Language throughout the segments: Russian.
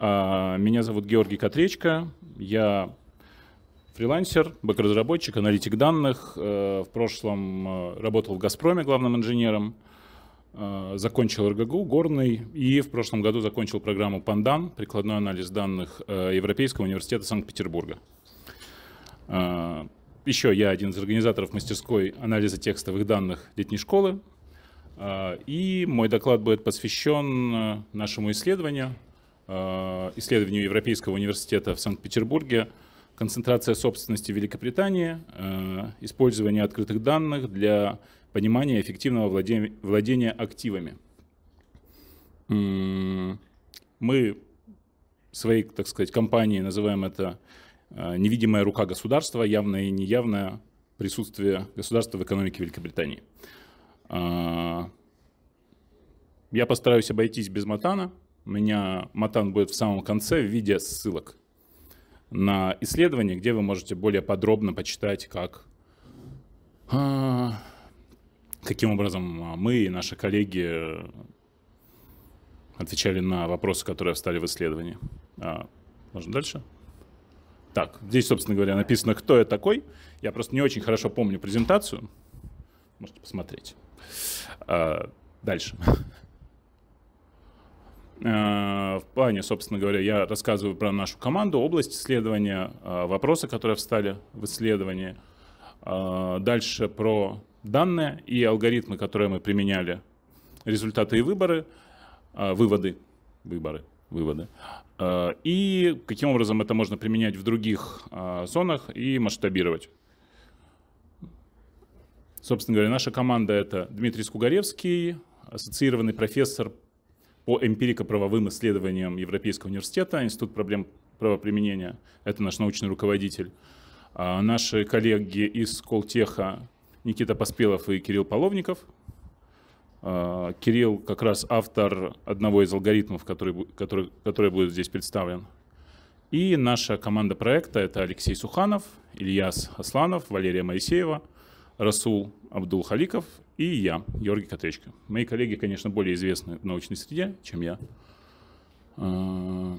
А, меня зовут Георгий Котречко, я фрилансер, бэк-разработчик, аналитик данных. Э, в прошлом э, работал в «Газпроме» главным инженером, э, закончил РГГУ, горный, и в прошлом году закончил программу «Пандан», прикладной анализ данных Европейского университета Санкт-Петербурга. Еще я один из организаторов мастерской анализа текстовых данных летней школы, и мой доклад будет посвящен нашему исследованию – Э, исследованию Европейского университета в Санкт-Петербурге концентрация собственности Великобритании, э, использование открытых данных для понимания эффективного владения, активами. Мы своей, так сказать, компанией называем это э, невидимая рука государства, явное и неявное присутствие государства в экономике Великобритании. Я постараюсь обойтись без Матана у меня матан будет в самом конце в виде ссылок на исследование, где вы можете более подробно почитать, как, а, каким образом а, мы и наши коллеги э, отвечали на вопросы, которые встали в исследовании. А, Можно дальше? Так, здесь, собственно говоря, написано, кто я такой. Я просто не очень хорошо помню презентацию. Можете посмотреть. Дальше. Э, в плане, собственно говоря, я рассказываю про нашу команду, область исследования, э, вопросы, которые встали в исследовании, э, дальше про данные и алгоритмы, которые мы применяли, результаты и выборы, выводы, выборы, выводы, и каким образом это можно применять в других зонах и масштабировать. Собственно говоря, наша команда — это Дмитрий Скугаревский, ассоциированный профессор по эмпирико-правовым исследованиям Европейского университета, Институт проблем правоприменения, это наш научный руководитель. А, наши коллеги из Колтеха Никита Поспелов и Кирилл Половников. А, Кирилл как раз автор одного из алгоритмов, который, который, который будет здесь представлен. И наша команда проекта — это Алексей Суханов, Ильяс Асланов, Валерия Моисеева, Расул Абдулхаликов и я, Георгий Котечко. Мои коллеги, конечно, более известны в научной среде, чем я. А,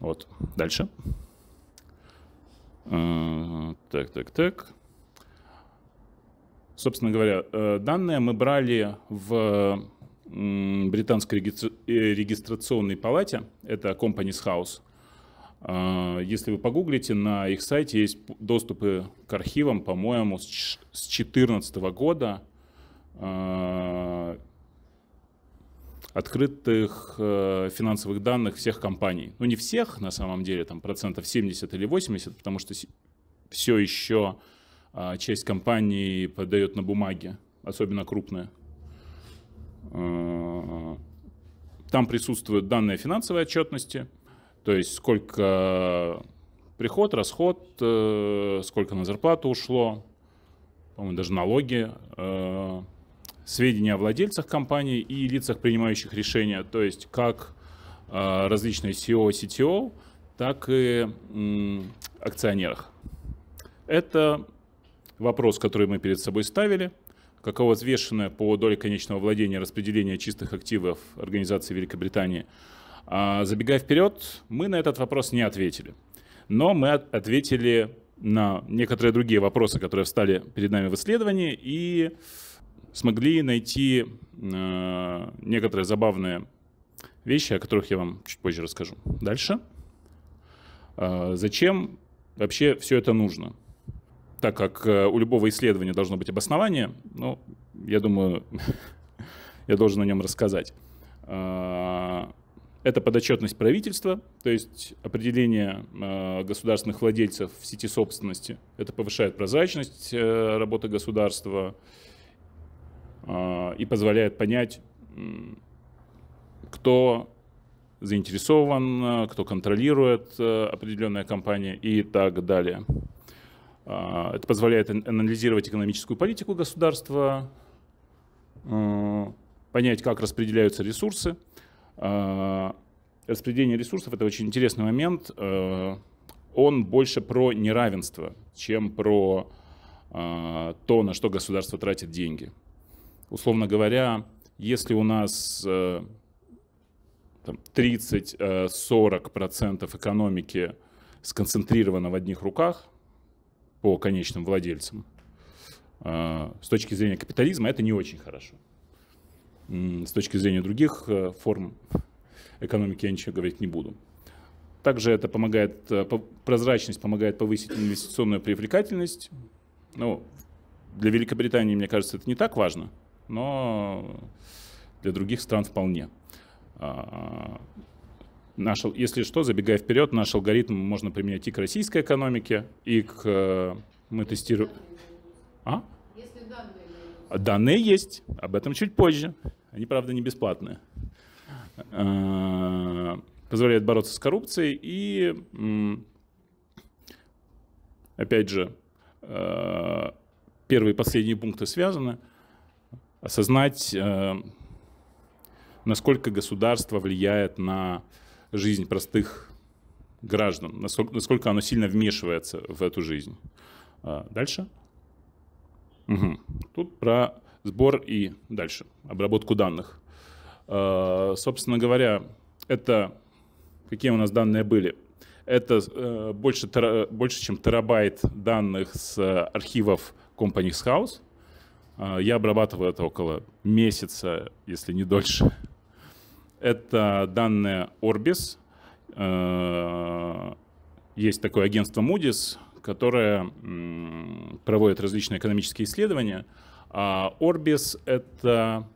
вот, дальше. А, так, так, так. Собственно говоря, э, данные мы брали в британской э, регистрационной палате, это Companies House. А, если вы погуглите, на их сайте есть доступы к архивам, по-моему, с 2014 года, Э, открытых э, финансовых данных всех компаний. Ну, не всех, на самом деле, там процентов 70 или 80, потому что все еще э, часть компаний подает на бумаге, особенно крупные. там присутствуют данные финансовой отчетности, то есть сколько приход, расход, сколько на зарплату ушло, по-моему, даже налоги сведения о владельцах компании и лицах, принимающих решения, то есть как а, различные CEO, CTO, так и акционерах. Это вопрос, который мы перед собой ставили. Каково взвешенное по доле конечного владения распределение чистых активов организации Великобритании? А, забегая вперед, мы на этот вопрос не ответили. Но мы от ответили на некоторые другие вопросы, которые встали перед нами в исследовании, и смогли найти э, некоторые забавные вещи, о которых я вам чуть позже расскажу. Дальше. Э, зачем вообще все это нужно? Так как э, у любого исследования должно быть обоснование, ну, я думаю, я должен о нем рассказать. Э, это подотчетность правительства, то есть определение э, государственных владельцев в сети собственности. Это повышает прозрачность э, работы государства. Э, Э, и позволяет понять, кто заинтересован, э, кто контролирует э, определенная компания и так далее. Это позволяет анализировать экономическую политику государства, понять, как распределяются ресурсы. Распределение ресурсов – это очень интересный момент. Он больше про неравенство, чем про то, на что государство тратит деньги условно говоря, если у нас 30-40% э, э, экономики сконцентрировано в одних руках по конечным владельцам, э, с точки зрения капитализма это не очень хорошо. С точки зрения других форм экономики я ничего говорить не буду. Также это помогает, прозрачность помогает повысить инвестиционную привлекательность. Ну, для Великобритании, мне кажется, это не так важно – но для других стран вполне. А, наш, если что, забегая вперед, наш алгоритм можно применять и к российской экономике, и к... Э, мы тестируем... А? Данные. есть, об этом чуть позже. Они, правда, не бесплатные. А, позволяет бороться с коррупцией и, опять же, э, первые и последние пункты связаны – осознать, э, насколько государство влияет на жизнь простых граждан, насколько, насколько оно сильно вмешивается в эту жизнь. А, дальше. Угу. Тут про сбор и дальше, обработку данных. А, собственно говоря, это какие у нас данные были? Это э, больше, больше чем терабайт данных с э, архивов Companies House – а, я обрабатываю это около месяца, если не дольше. Это данные Orbis. А, есть такое агентство Moody's, которое проводит различные экономические исследования. А Orbis — это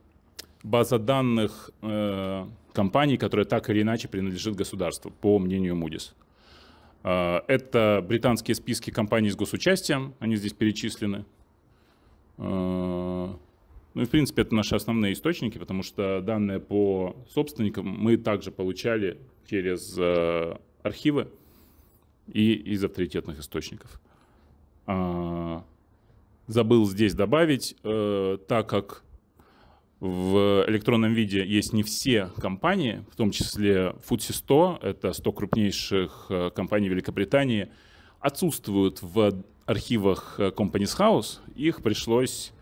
база данных э, компаний, которая так или иначе принадлежит государству, по мнению Moody's. А, это британские списки компаний с госучастием, они здесь перечислены. А, ну и, в принципе, это наши основные источники, потому что данные по собственникам мы также получали через э, архивы и из авторитетных источников. А, забыл здесь добавить, э, так как в электронном виде есть не все компании, в том числе FTSE 100, это 100 крупнейших э, компаний Великобритании, отсутствуют в архивах э, Companies House, их пришлось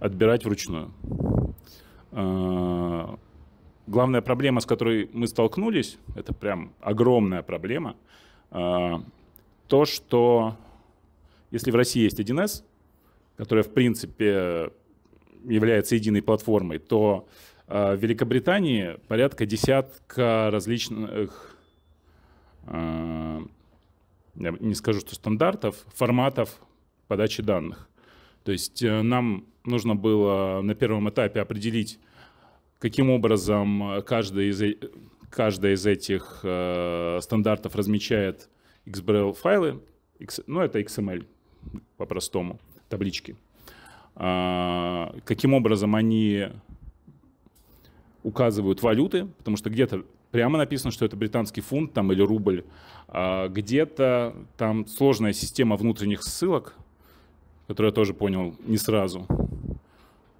отбирать вручную. А, главная проблема, с которой мы столкнулись, это прям огромная проблема, а, то, что если в России есть 1С, которая в принципе является единой платформой, то а, в Великобритании порядка десятка различных я не скажу, что стандартов, форматов подачи данных. То есть э, нам нужно было на первом этапе определить, каким образом э, каждая из, э, каждая из этих э, стандартов размечает XBRL файлы. X, ну, это XML по-простому, таблички. А, каким образом они указывают валюты, потому что где-то прямо написано, что это британский фунт там или рубль. А где-то там сложная система внутренних ссылок, которую я тоже понял не сразу.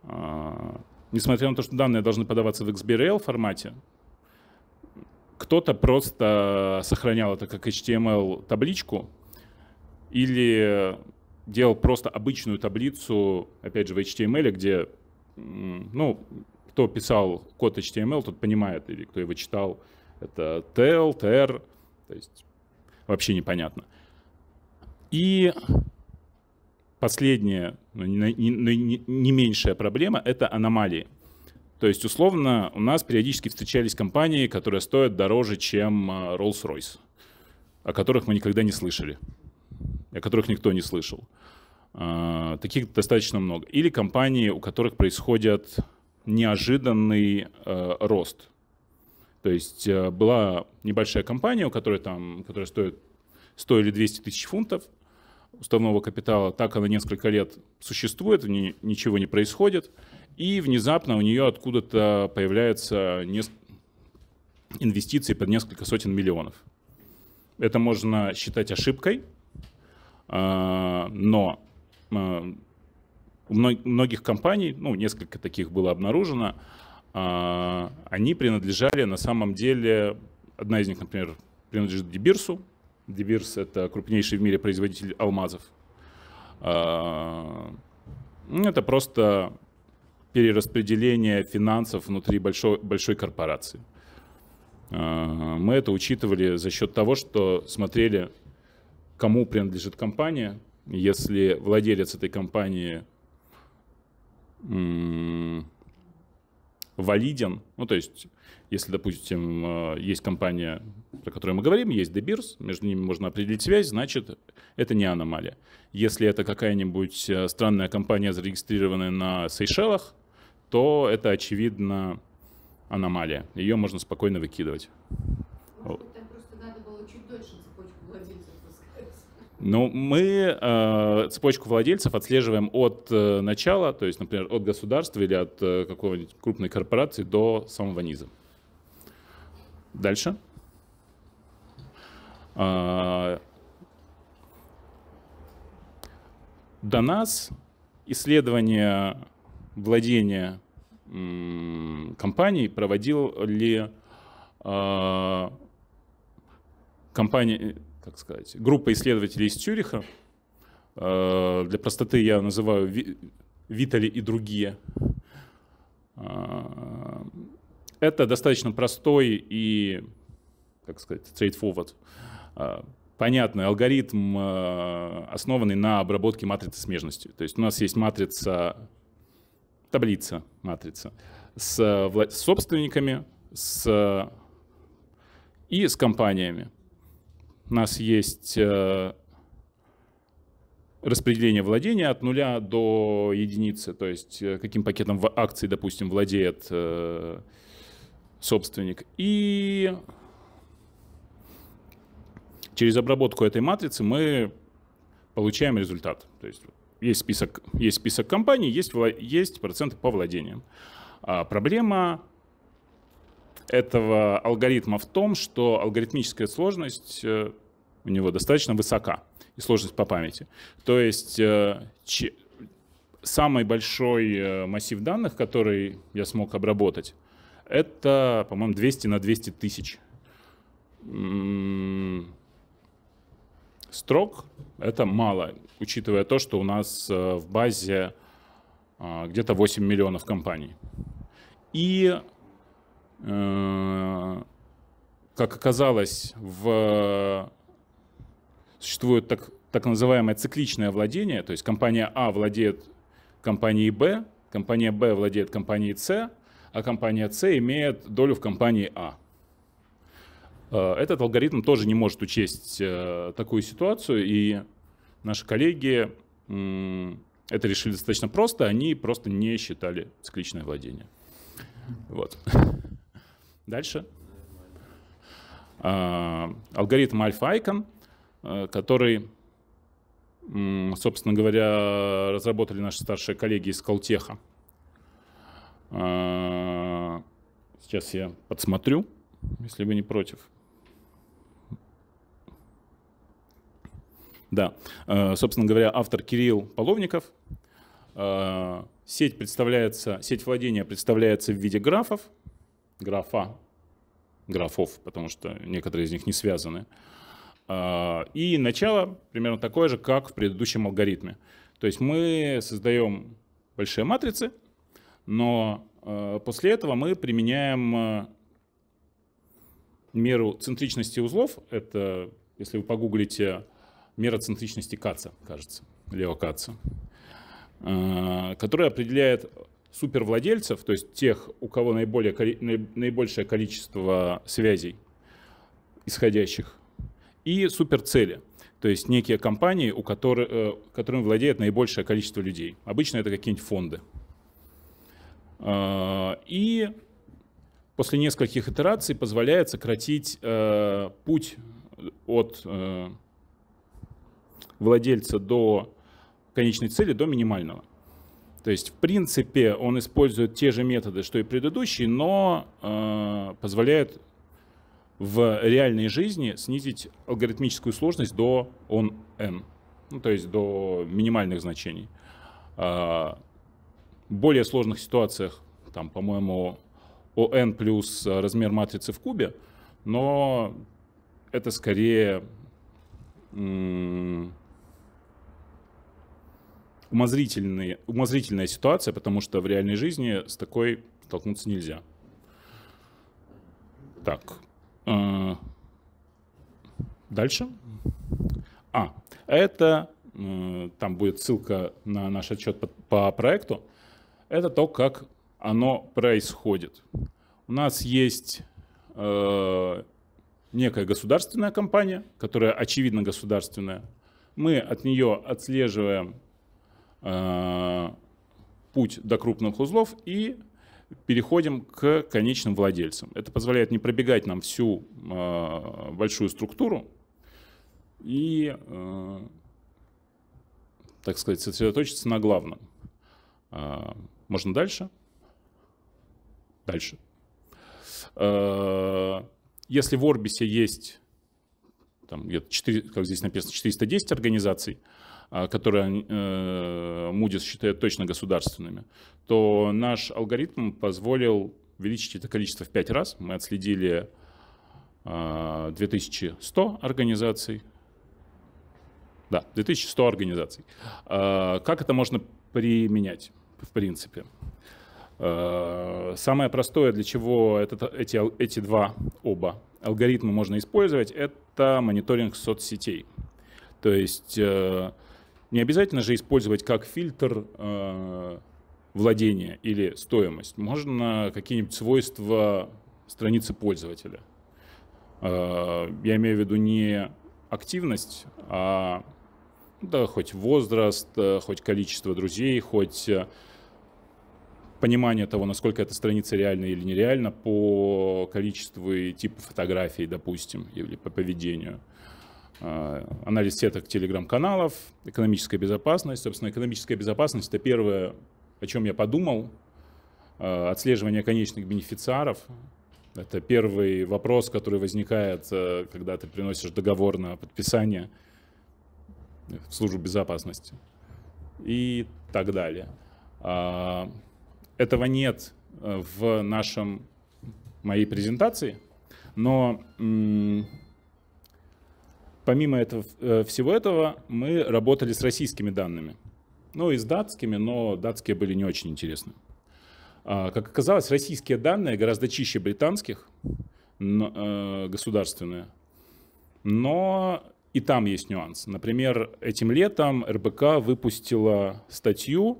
А, несмотря на то, что данные должны подаваться в XBRL формате, кто-то просто сохранял это как HTML табличку или делал просто обычную таблицу, опять же, в HTML, где ну, кто писал код HTML, тот понимает, или кто его читал, это tel, tr, то есть вообще непонятно. И последняя, но ну, не, не, не меньшая проблема — это аномалии. То есть, условно, у нас периодически встречались компании, которые стоят дороже, чем а, Rolls-Royce, о которых мы никогда не слышали, о которых никто не слышал. А, таких достаточно много. Или компании, у которых происходят неожиданный э, рост. То есть э, была небольшая компания, у которой там, которая стоит, стоили 200 тысяч фунтов уставного капитала. Так она несколько лет существует, в ничего не происходит. И внезапно у нее откуда-то появляются нес... инвестиции под несколько сотен миллионов. Это можно считать ошибкой, э, но э, многих компаний, ну, несколько таких было обнаружено, а, они принадлежали на самом деле, одна из них, например, принадлежит Дебирсу. Дебирс — это крупнейший в мире производитель алмазов. А, ну, это просто перераспределение финансов внутри большой, большой корпорации. А, мы это учитывали за счет того, что смотрели, кому принадлежит компания. Если владелец этой компании — валиден. Ну, то есть, если, допустим, э, есть компания, о которой мы говорим, есть Дебирс, между ними можно определить связь, значит, это не аномалия. Если это какая-нибудь э, странная компания, зарегистрированная на Сейшелах, то это, очевидно, аномалия. Ее можно спокойно выкидывать. Но ну, мы э, цепочку владельцев отслеживаем от э, начала, то есть, например, от государства или от э, какой-нибудь крупной корпорации до самого низа. Дальше. Э, до нас исследование владения э, компанией проводил ли э, компания так сказать, группа исследователей из Цюриха. Э, для простоты я называю Витали и другие. Э, это достаточно простой и, как сказать, straightforward, э, понятный алгоритм, основанный на обработке матрицы смежности. То есть у нас есть матрица, таблица, матрица с собственниками, с и с компаниями у нас есть э, распределение владения от нуля до единицы, то есть э, каким пакетом в акции, допустим, владеет э, собственник. И через обработку этой матрицы мы получаем результат. То есть есть список, есть список компаний, есть, есть проценты по владениям. А проблема этого алгоритма в том, что алгоритмическая сложность э, у него достаточно высока и сложность по памяти. То есть э, самый большой э, массив данных, который я смог обработать, это, по-моему, 200 на 200 тысяч м-м-м. строк. Это мало, учитывая то, что у нас в базе а, где-то 8 миллионов компаний. И Э, как оказалось, в... существует так, так называемое цикличное владение, то есть компания А владеет компанией Б, компания Б владеет компанией С, а компания С имеет долю в компании А. Э, этот алгоритм тоже не может учесть э, такую ситуацию, и наши коллеги это решили достаточно просто, они просто не считали цикличное владение. Вот. Дальше. А, алгоритм Alpha Icon, а, который, собственно говоря, разработали наши старшие коллеги из Колтеха. А, сейчас я подсмотрю, если вы не против. Да, собственно говоря, автор Кирилл Половников. Сеть, представляется, сеть владения представляется в виде графов, графа, графов, потому что некоторые из них не связаны. А, и начало примерно такое же, как в предыдущем алгоритме. То есть мы создаем большие матрицы, но а, после этого мы применяем а, меру центричности узлов. Это, если вы погуглите, мера центричности Каца, кажется, Лео Каца, которая определяет супервладельцев, то есть тех, у кого наиболее, наибольшее количество связей исходящих, и суперцели, то есть некие компании, у которых, э, которым владеет наибольшее количество людей. Обычно это какие-нибудь фонды. А, и после нескольких итераций позволяет сократить э, путь от э, владельца до конечной цели до минимального. То есть, в принципе, он использует те же методы, что и предыдущий, но э, позволяет в реальной жизни снизить алгоритмическую сложность до O(n), n, ну, то есть до минимальных значений. А, в более сложных ситуациях, там, по-моему, on плюс размер матрицы в кубе, но это скорее умозрительные, умозрительная ситуация, потому что в реальной жизни с такой столкнуться нельзя. Так. Э, дальше. А, это э, там будет ссылка на наш отчет по, по проекту. Это то, как оно происходит. У нас есть э, некая государственная компания, которая очевидно государственная. Мы от нее отслеживаем Э, путь до крупных узлов и переходим к конечным владельцам. Это позволяет не пробегать нам всю э, большую структуру и, э, так сказать, сосредоточиться на главном. Э, можно дальше? Дальше. Э, если в Орбисе есть там где-то 4, как здесь написано, 410 организаций, э, а, которые э, Moody's считает точно государственными, то наш алгоритм позволил увеличить это количество в 5 раз. Мы отследили 2100 а, организаций. Да, 2100 организаций. А, как это можно применять, в принципе? Самое простое, для чего этот, эти, эти два оба алгоритма можно использовать, это мониторинг соцсетей. То есть э, не обязательно же использовать как фильтр э, владения или стоимость. Можно какие-нибудь свойства страницы пользователя. Э, я имею в виду не активность, а ну да, хоть возраст, э, хоть количество друзей, хоть э, понимание того, насколько эта страница реальна или нереальна по количеству и типу фотографий, допустим, или по поведению. Э, анализ сеток телеграм-каналов, экономическая безопасность. Собственно, экономическая безопасность – это первое, о чем я подумал. Э, отслеживание конечных бенефициаров – это первый вопрос, который возникает, э, когда ты приносишь договор на подписание в службу безопасности и так далее. А, этого нет в нашем моей презентации, но Помимо этого, э, всего этого, мы работали с российскими данными. Ну и с датскими, но датские были не очень интересны. А, как оказалось, российские данные гораздо чище британских, э, государственные. Но и там есть нюанс. Например, этим летом РБК выпустила статью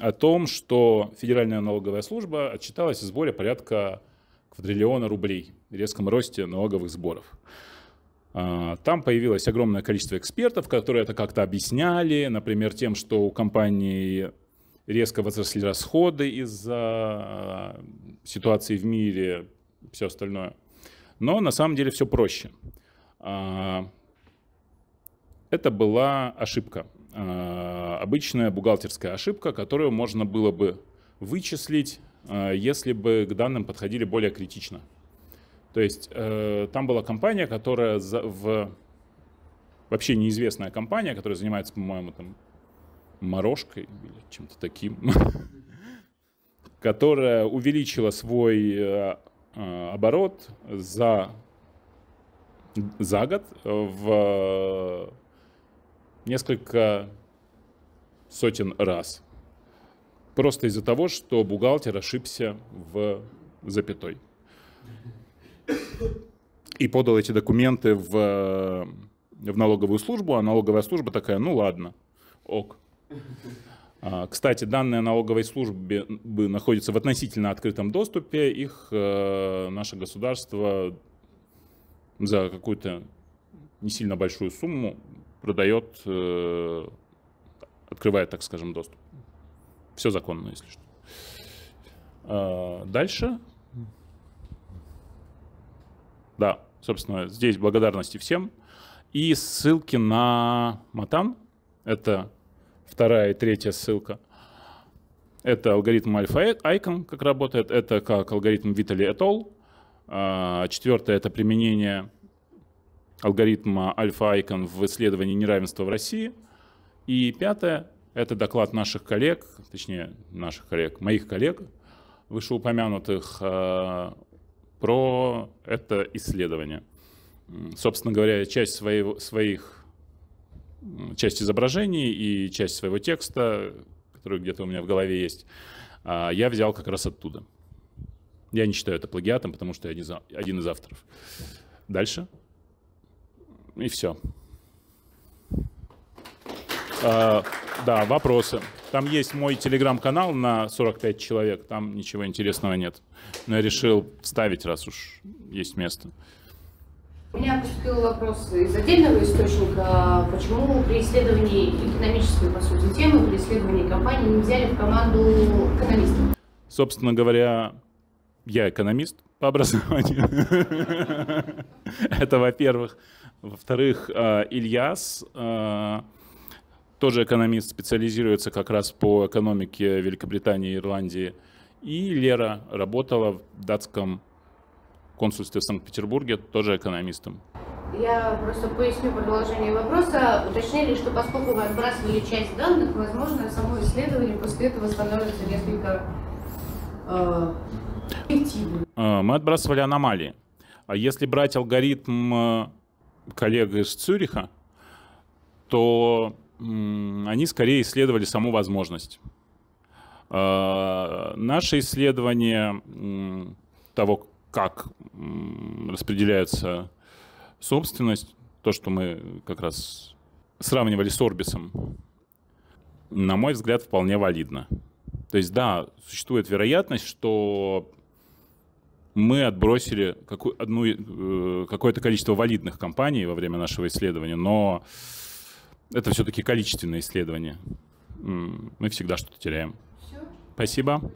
о том, что Федеральная налоговая служба отчиталась о сборе порядка квадриллиона рублей, резком росте налоговых сборов. А, там появилось огромное количество экспертов, которые это как-то объясняли, например, тем, что у компании резко возросли расходы из-за а, ситуации в мире, все остальное. Но на самом деле все проще. А, это была ошибка, обычная бухгалтерская ошибка, которую можно было бы вычислить, если бы к данным подходили более критично. То есть э, там была компания, которая за, в... Вообще неизвестная компания, которая занимается, по-моему, там морожкой или чем-то таким, которая увеличила свой э, э, оборот за, за год в э, несколько сотен раз. Просто из-за того, что бухгалтер ошибся в запятой и подал эти документы в, э, в налоговую службу, а налоговая служба такая, ну ладно, ок. А, кстати, данные налоговой службы находятся в относительно открытом доступе. Их э, наше государство за какую-то не сильно большую сумму продает, э, открывает, так скажем, доступ. Все законно, если что. А, дальше да, собственно, здесь благодарности всем. И ссылки на Матан. Это вторая и третья ссылка. Это алгоритм Альфа Icon, как работает. Это как алгоритм Vitaly et al. А, четвертое — это применение алгоритма Альфа Icon в исследовании неравенства в России. И пятое — это доклад наших коллег, точнее, наших коллег, моих коллег, вышеупомянутых а, про это исследование. Собственно говоря, часть своего, своих, часть изображений и часть своего текста, который где-то у меня в голове есть, а, я взял как раз оттуда. Я не считаю это плагиатом, потому что я один из авторов. Дальше. И все. А, да, вопросы. Там есть мой телеграм-канал на 45 человек, там ничего интересного нет. Но я решил вставить, раз уж есть место. У меня поступил вопрос из отдельного источника, почему при исследовании экономической, по сути, темы, при исследовании компании не взяли в команду экономистов? Собственно говоря, я экономист по образованию. Это во-первых. Во-вторых, э, Ильяс э, тоже экономист, специализируется как раз по экономике Великобритании и Ирландии. И Лера работала в датском консульстве в Санкт-Петербурге, тоже экономистом. Я просто поясню продолжение вопроса. Уточнили, что поскольку вы отбрасывали часть данных, возможно, само исследование после этого становится несколько э, эффективным. Э, мы отбрасывали аномалии. А если брать алгоритм э, коллег из Цюриха, то они скорее исследовали саму возможность. А, наше исследование того, как распределяется собственность, то, что мы как раз сравнивали с Орбисом, на мой взгляд, вполне валидно. То есть, да, существует вероятность, что мы отбросили э, какое-то количество валидных компаний во время нашего исследования, но это все-таки количественное исследование. Мы всегда что-то теряем. Все? Спасибо.